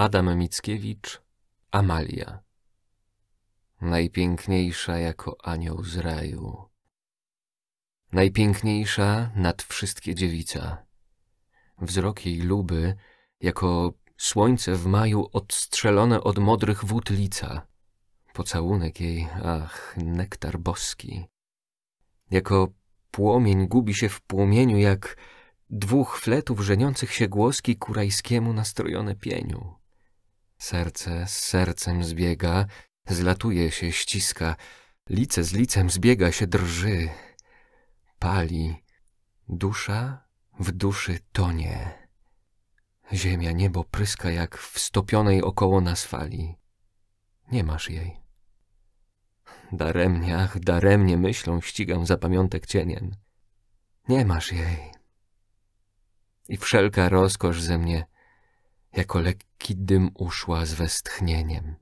Adam Mickiewicz, Amalia. Najpiękniejsza jako anioł z raju. Najpiękniejsza nad wszystkie dziewica. Wzrok jej luby, jako słońce w maju odstrzelone od modrych wód lica. Pocałunek jej, ach, nektar boski. Jako płomień gubi się w płomieniu, jak dwóch fletów żeniących się głoski kurajskiemu nastrojone pieniu. Serce z sercem zbiega, zlatuje się, ściska, lice z licem zbiega się, drży, pali, dusza w duszy tonie. Ziemia, niebo pryska jak w stopionej około nas fali. Nie masz jej. Daremnie, ach, daremnie myślą ścigam za pamiątek cieniem. Nie masz jej. I wszelka rozkosz ze mnie jako lekki taki dym uszła z westchnieniem.